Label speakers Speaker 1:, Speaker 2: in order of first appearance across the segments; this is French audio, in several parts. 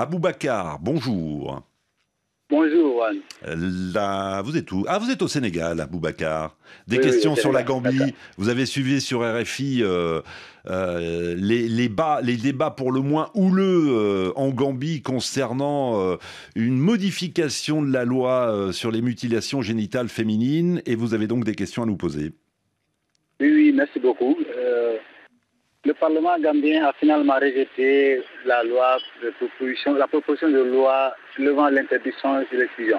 Speaker 1: Aboubacar, bonjour. Bonjour euh, Là, vous êtes où Ah, vous êtes au Sénégal, Aboubacar. Des questions sur la Gambie. Vous avez suivi sur RFI euh, euh, les, débats pour le moins houleux en Gambie concernant une modification de la loi sur les mutilations génitales féminines. Et vous avez donc des questions à nous poser.
Speaker 2: Oui, oui, merci beaucoup. Le Parlement gambien a finalement rejeté la loi proposition, la proposition de loi levant l'interdiction de l'exclusion.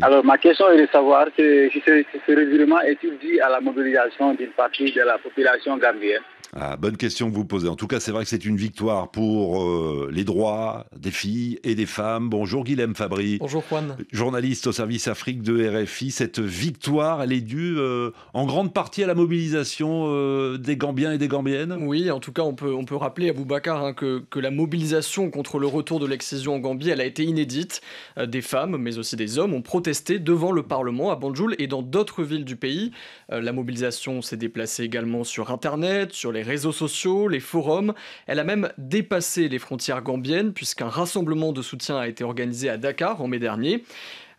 Speaker 2: Alors ma question est de savoir si ce, ce est-il dû à la mobilisation d'une partie de la population
Speaker 1: gambienne ah, bonne question que vous posez. En tout cas, c'est vrai que c'est une victoire pour euh, les droits des filles et des femmes. Bonjour Guilhem Fabry. Bonjour Juan. Journaliste au service Afrique de RFI. Cette victoire, elle est due euh, en grande partie à la mobilisation euh, des Gambiens et des Gambiennes Oui, en tout cas, on peut, on peut rappeler à Boubacar hein, que, la mobilisation contre le
Speaker 3: retour de l'excision en Gambie, elle a été inédite. des femmes, mais aussi des hommes, ont protesté devant le Parlement à Banjul et dans d'autres villes du pays. la mobilisation s'est déplacée également sur Internet, sur les réseaux sociaux, les forums. Elle a même dépassé les frontières gambiennes puisqu'un rassemblement de soutien a été organisé à Dakar en mai dernier.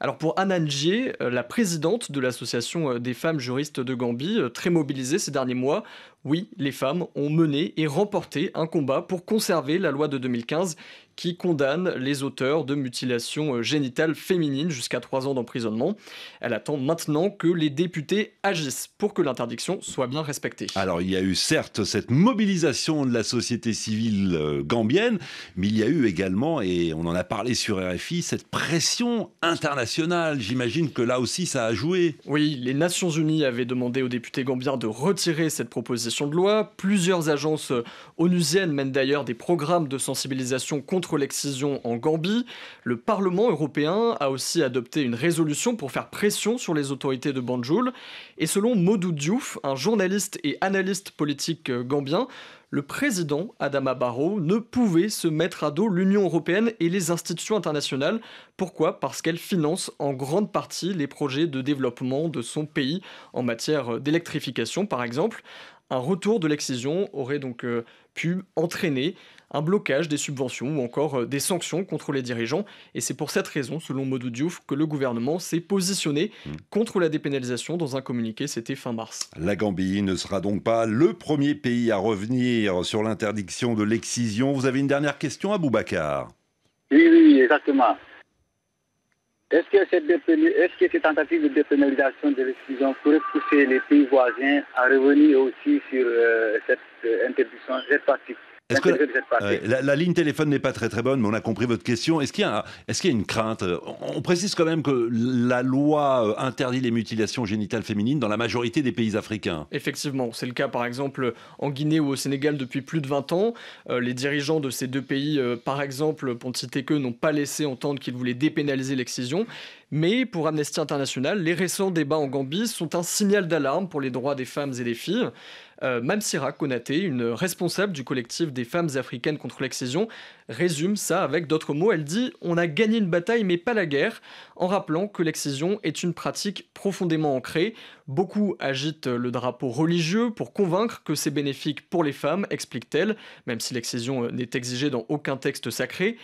Speaker 3: Alors pour Ananjie, euh, la présidente de l'association euh, des femmes juristes de Gambie, euh, très mobilisée ces derniers mois, oui, les femmes ont mené et remporté un combat pour conserver la loi de 2015 qui condamne les auteurs de mutilations génitales féminines jusqu'à trois ans d'emprisonnement.
Speaker 1: Elle attend maintenant que les députés agissent pour que l'interdiction soit bien respectée. Alors il y a eu certes cette mobilisation de la société civile gambienne, mais il y a eu également, et on en a parlé sur RFI, cette pression internationale J'imagine que là aussi, ça a joué. Oui, les Nations Unies avaient demandé aux députés gambiens de retirer cette proposition de
Speaker 3: loi. Plusieurs agences onusiennes mènent d'ailleurs des programmes de sensibilisation contre l'excision en Gambie. Le Parlement européen a aussi adopté une résolution pour faire pression sur les autorités de Banjul. Et selon Modou Diouf, un journaliste et analyste politique gambien, le président Adama Barrow ne pouvait se mettre à dos l'Union européenne et les institutions internationales. Pourquoi Parce qu'elle finance en grande partie les projets de développement de son pays en matière d'électrification par exemple. Un retour de l'excision aurait donc euh, pu entraîner un blocage des subventions ou encore euh, des sanctions contre les dirigeants. Et c'est pour cette raison, selon Modou Diouf, que le gouvernement s'est positionné hmm. contre la dépénalisation dans un communiqué, c'était fin mars.
Speaker 1: La Gambie ne sera donc pas le premier pays à revenir sur l'interdiction de l'excision. Vous avez une dernière question à Boubacar
Speaker 2: Oui, oui, exactement. Est-ce que cette, est tentative de dépénalisation de l'exclusion pourrait pousser les pays voisins à revenir aussi sur euh, cette euh, interdiction, cette
Speaker 1: la, ligne téléphone n'est pas très très bonne, mais on a compris votre question. Est-ce qu'il y, a, une crainte On précise quand même que la loi euh, interdit les mutilations génitales féminines dans la majorité des pays africains.
Speaker 3: Effectivement, c'est le cas par exemple en Guinée ou au Sénégal depuis plus de 20 ans. Euh, les dirigeants de ces deux pays, euh, par exemple, pour ne citer que, n'ont pas laissé entendre qu'ils voulaient dépénaliser l'excision. Mais pour Amnesty International, les récents débats en Gambie sont un signal d'alarme pour les droits des femmes et des filles. Euh, Mamsira Konate, une responsable du collectif des femmes africaines contre l'excision, résume ça avec d'autres mots. Elle dit On a gagné une bataille, mais pas la guerre, en rappelant que l'excision est une pratique profondément ancrée. Beaucoup agitent le drapeau religieux pour convaincre que c'est bénéfique pour les femmes, explique-t-elle, même si l'excision n'est exigée dans aucun texte sacré.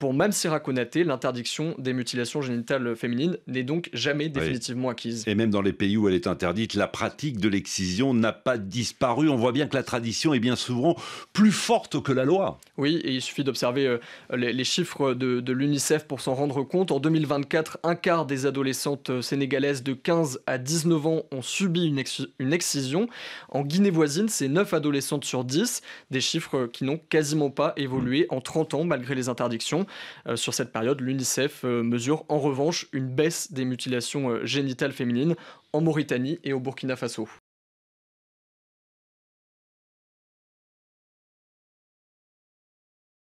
Speaker 3: Pour Mamsira Konaté, l'interdiction des mutilations génitales féminines n'est donc jamais définitivement
Speaker 1: acquise. Et même dans les pays où elle est interdite, la pratique de l'excision n'a pas disparu. On voit bien que la tradition est bien souvent plus forte que la loi. Oui, et il suffit d'observer euh, les,
Speaker 3: chiffres de, l'UNICEF pour s'en rendre compte. En 2024, un quart des adolescentes euh, sénégalaises de 15 à 19 ans ont subi une, une excision. En Guinée voisine, c'est 9 adolescentes sur 10, des chiffres qui n'ont quasiment pas évolué en 30 ans malgré les interdictions. Euh, sur cette période, l'UNICEF euh, mesure en revanche une baisse des mutilations euh, génitales
Speaker 2: féminines en Mauritanie et au Burkina Faso.